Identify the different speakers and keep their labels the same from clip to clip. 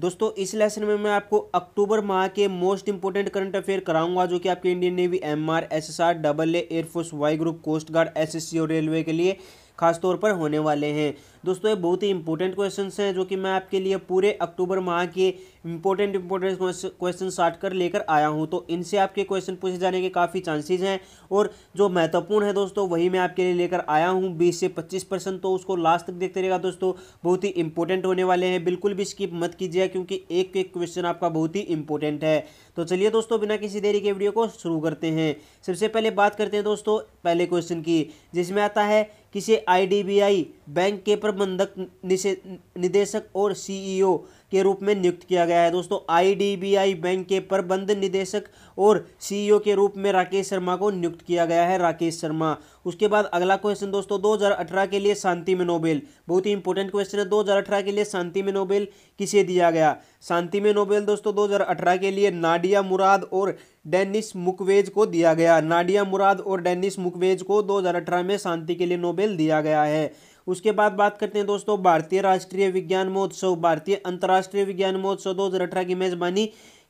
Speaker 1: दोस्तों इस लेसन में मैं आपको अक्टूबर माह के मोस्ट इंपोर्टेंट करंट अफेयर कराऊंगा जो कि आपके Indian Navy M R S S R double A air force Y group coast guard S S C और रेलवे के लिए खासतौर पर होने वाले हैं दोस्तों ये बहुत ही इंपॉर्टेंट क्वेश्चन हैं जो कि मैं आपके लिए पूरे अक्टूबर माह के इंपॉर्टेंट इंपॉर्टेंट क्वेश्चन साट कर लेकर आया हूँ तो इनसे आपके क्वेश्चन पूछे जाने के काफ़ी चांसेज हैं और जो महत्वपूर्ण है दोस्तों वही मैं आपके लिए लेकर आया हूँ बीस से पच्चीस परसेंट तो उसको लास्ट तक देखते रहेगा दोस्तों बहुत ही इंपॉर्टेंट होने वाले हैं बिल्कुल भी इसकी मत कीजिए क्योंकि एक एक क्वेश्चन आपका बहुत ही इंपॉर्टेंट है तो चलिए दोस्तों बिना किसी देरी के वीडियो को शुरू करते हैं सबसे पहले बात करते हैं दोस्तों पहले क्वेश्चन की जिसमें आता है किसे आईडीबीआई बैंक के प्रबंधक निदेशक और सीईओ के रूप में नियुक्त किया गया है दोस्तों आईडीबीआई बैंक के प्रबंध निदेशक और सीईओ e के रूप में राकेश शर्मा को नियुक्त किया गया है राकेश शर्मा उसके बाद अगला क्वेश्चन दोस्तों 2018 के लिए शांति में नोबेल बहुत ही इंपॉर्टेंट क्वेश्चन है 2018 के लिए शांति में नोबेल किसे दिया गया शांति में नोबेल दोस्तों 2018 के लिए नाडिया मुराद और डेनिस मुकवेज को दिया गया नाडिया मुराद और डेनिस मुकवेज को 2018 में शांति के लिए नोबेल दिया गया है उसके बाद बात करते हैं दोस्तों भारतीय राष्ट्रीय विज्ञान महोत्सव भारतीय अंतर्राष्ट्रीय विज्ञान महोत्सव दो की मेज़बानी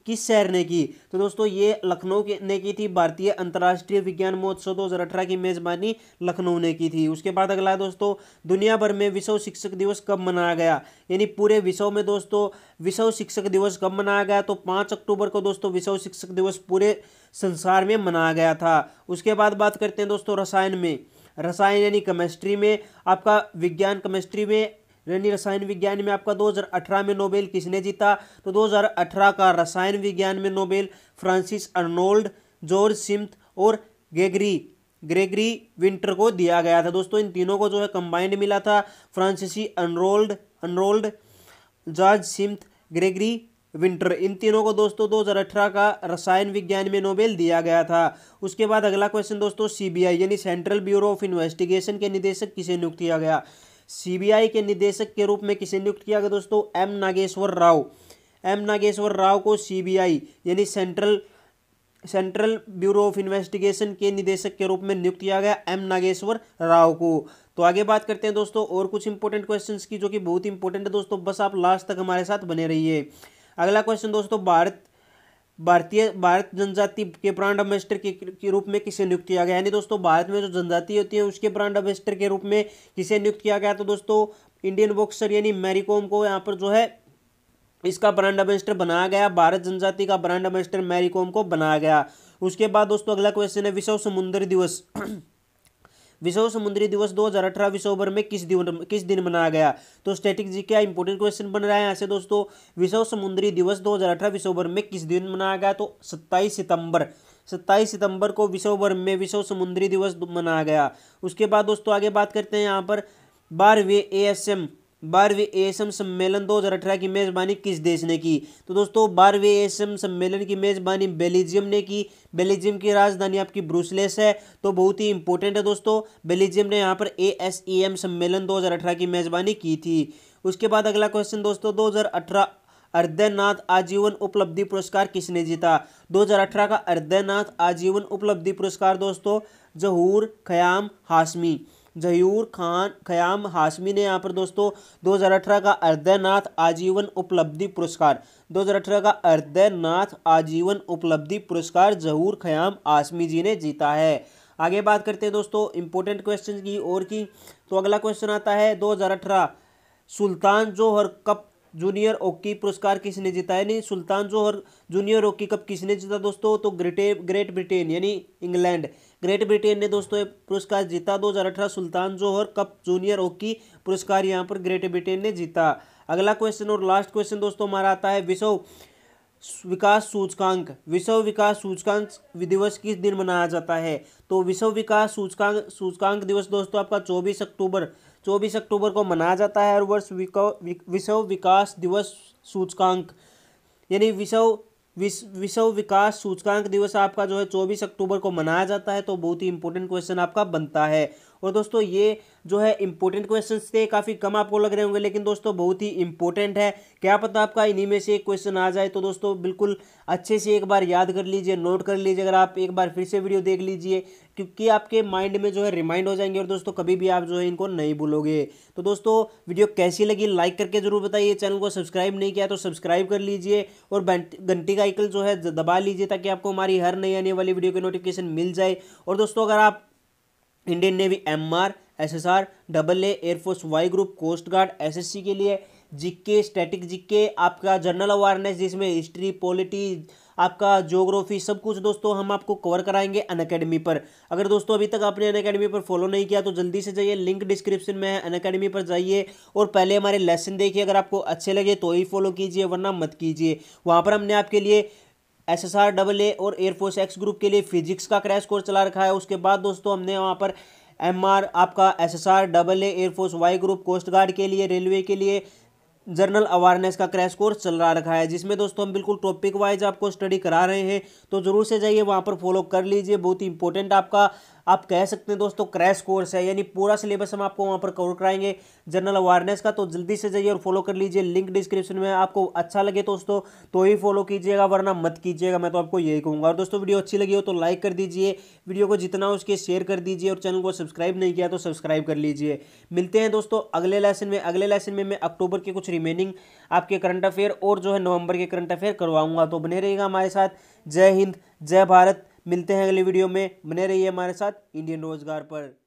Speaker 1: किस शहर ने की तो दोस्तों ये लखनऊ ने की थी भारतीय अंतर्राष्ट्रीय विज्ञान महोत्सव दो हज़ार अठारह की मेज़बानी लखनऊ ने की थी उसके बाद अगला दोस्तों दुनिया भर में विश्व शिक्षक दिवस कब मनाया गया यानी पूरे विश्व में दोस्तों विश्व शिक्षक दिवस कब मनाया गया तो पाँच अक्टूबर को दोस्तों विश्व शिक्षक दिवस पूरे संसार में मनाया गया था उसके बाद बात करते हैं दोस्तों रसायन में रसायन यानी केमिस्ट्री में आपका विज्ञान केमिस्ट्री में यानी रसायन विज्ञान में आपका 2018 में नोबेल किसने जीता तो 2018 का रसायन विज्ञान में Nobel Francis Arnold George Smith और गेगरी ग्रेगरी विंटर को दिया गया था दोस्तों इन तीनों को जो है कंबाइंड मिला था Francis Arnold Arnold George Smith Gregory Winter इन तीनों को दोस्तों 2018 का रसायन विज्ञान में नोबेल दिया गया था उसके बाद अगला क्वेश्चन दोस्तों सीबीआई यानी सेंट्रल ब्यूरो ऑफ इन्वेस्टिगेशन के निदेशक किसे नियुक्त किया गया सीबीआई के निदेशक के रूप में किसे नियुक्त किया गया दोस्तों एम नागेश्वर राव एम नागेश्वर राव को आई यानी central central bureau of investigation के निदेशक के रूप में नियुक्त किया गया एम नागेश्वर राव को तो आगे बात करते हैं दोस्तों और कुछ इंपॉर्टेंट क्वेश्चंस की जो कि बहुत इंपॉर्टेंट है दोस्तों बस आप लास्ट तक हमारे साथ बने रहिए अगला क्वेश्चन दोस्तों भारत भारतीय भारत जनजाति के ब्रांड अम्बेस्टर के, के रूप में किसे नियुक्त किया गया यानी दोस्तों भारत में जो जनजाति होती है उसके ब्रांड अम्बेस्टर के रूप में किसे नियुक्त किया गया तो दोस्तों इंडियन बॉक्सर यानी मैरीकॉम को यहाँ पर जो है इसका ब्रांड अम्बेस्टर बनाया गया भारत जनजाति का ब्रांड अम्बेस्टर मैरीकॉम को बनाया गया उसके बाद दोस्तों अगला क्वेश्चन है विश्व समुद्र दिवस विश्व समुद्री दिवस 2018 विश्व भर में किस दिन किस दिन मनाया गया तो स्टेटिक जी क्या इंपॉर्टेंट क्वेश्चन बन रहा है यहाँ से दोस्तों विश्व समुद्री दिवस 2018 विश्व भर में किस दिन मनाया गया तो 27 सितंबर 27 सितंबर को विश्व भर में विश्व समुद्री दिवस मनाया गया उसके बाद दोस्तों आगे बात करते हैं यहाँ पर बारहवें ए एस एम बारहवें एशम सम्मेलन 2018 की मेज़बानी किस देश ने की तो दोस्तों बारहवें एशम सम्मेलन की मेज़बानी बेल्जियम ने की बेल्जियम की राजधानी आपकी ब्रूसलेस है तो बहुत ही इंपॉर्टेंट है दोस्तों बेल्जियम ने यहाँ पर ए एस ई एम सम्मेलन 2018 की मेज़बानी की थी उसके बाद अगला क्वेश्चन दोस्तों 2018 अर्द्यनाथ आजीवन उपलब्धि पुरस्कार किसने जीता 2018 का अर्ध्यनाथ आजीवन उपलब्धि पुरस्कार दोस्तों जहूर खयाम हाशमी जहूर खान खयाम हाशमी ने यहाँ पर दोस्तों 2018 का अर्दयनाथ आजीवन उपलब्धि पुरस्कार 2018 का अर्दयनाथ आजीवन उपलब्धि पुरस्कार जहूर खयाम हाशमी जी ने जीता है आगे बात करते हैं दोस्तों इंपॉर्टेंट क्वेश्चन की और की तो अगला क्वेश्चन आता है 2018 सुल्तान जोहर कप जूनियर ओकी पुरस्कार किसने जीता है नहीं सुल्तान जोहर जूनियर ओकी कप किसने जीता दोस्तों तो ग्रेटे ग्रेट ब्रिटेन यानी इंग्लैंड ग्रेट ब्रिटेन ने दोस्तों पुरस्कार जीता 2018 Sultan Johor cup junior hockey पुरस्कार यहाँ पर ग्रेट ब्रिटेन ने जीता अगला क्वेश्चन और लास्ट क्वेश्चन दोस्तों हमारा आता है विश्व विकास सूचकांक विश्व विकास सूचकांक दिवस किस दिन मनाया जाता है तो विश्व विकास सूचकांक सूचकांक दिवस दोस्तों आपका चौबीस अक्टूबर चौबीस अक्टूबर को मनाया जाता है और वर्ष विश्व विकास दिवस सूचकांक यानी विश्व विश्व विकास सूचकांक दिवस आपका जो है चौबीस अक्टूबर को मनाया जाता है तो बहुत ही इंपॉर्टेंट क्वेश्चन आपका बनता है और दोस्तों ये जो है इंपॉर्टेंट क्वेश्चन थे काफ़ी कम आपको लग रहे होंगे लेकिन दोस्तों बहुत ही इंपॉर्टेंट है क्या पता आपका इन्हीं में से एक क्वेश्चन आ जाए तो दोस्तों बिल्कुल अच्छे से एक बार याद कर लीजिए नोट कर लीजिए अगर आप एक बार फिर से वीडियो देख लीजिए क्योंकि आपके माइंड में जो है रिमाइंड हो जाएंगे और दोस्तों कभी भी आप जो है इनको नहीं भूलोगे तो दोस्तों वीडियो कैसी लगी लाइक करके जरूर बताइए चैनल को सब्सक्राइब नहीं किया तो सब्सक्राइब कर लीजिए और घंटी का आइकल जो है दबा लीजिए ताकि आपको हमारी हर नई आने वाली वीडियो की नोटिफिकेशन मिल जाए और दोस्तों अगर आप Indian Navy M R S S R double A air force Y group coast guard S S C के लिए जिक्के स्टैटिक जिक्के आपका जनरल अवेयरनेस जिसमें हिस्ट्री पॉलिटी आपका जोग्राफी सब कुछ दोस्तों हम आपको कवर कराएंगे अन अकेडमी पर अगर दोस्तों अभी तक आपने अन अकेडमी पर फॉलो नहीं किया तो जल्दी से जाइए लिंक डिस्क्रिप्शन में है अन अकेडमी पर जाइए और पहले हमारे लेसन देखिए अगर आपको अच्छे लगे तो ही फॉलो कीजिए वरना मत कीजिए वहाँ पर हमने आपके लिए एसएसआर डबल ए और एयरफोर्स एक्स ग्रुप के लिए फिजिक्स का क्रैश कोर्स चला रखा है उसके बाद दोस्तों हमने वहाँ पर एम आर आपका S S R double A air force Y group coast guard के लिए रेलवे के लिए जनरल अवेयरनेस का क्रैश कोर्स चल रहा रखा है जिसमें दोस्तों हम बिल्कुल टॉपिक वाइज आपको स्टडी करा रहे हैं तो ज़रूर से जाइए वहाँ पर फॉलो कर लीजिए बहुत ही इंपॉर्टेंट आपका आप कह सकते हैं दोस्तों क्रैश कोर्स है यानी पूरा सिलेबस हम आपको वहाँ पर कवर कराएंगे जनरल अवेयरनेस का तो जल्दी से जाइए और फॉलो कर लीजिए लिंक डिस्क्रिप्शन में आपको अच्छा लगे दोस्तों तो ही फॉलो कीजिएगा वरना मत कीजिएगा मैं तो आपको यही कहूँगा और दोस्तों वीडियो अच्छी लगी हो तो लाइक कर दीजिए वीडियो को जितना उसके शेयर कर दीजिए और चैनल को सब्सक्राइब नहीं किया तो सब्सक्राइब कर लीजिए मिलते हैं दोस्तों अगले लेसन में अगले लेसन में मैं अक्टूबर के कुछ रिमेनिंग आपके करंट अफेयर और जो है नवंबर के करंट अफेयर करवाऊंगा तो बने रहेगा हमारे साथ जय हिंद जय भारत मिलते हैं अगले वीडियो में बने रहिए हमारे साथ इंडियन रोजगार पर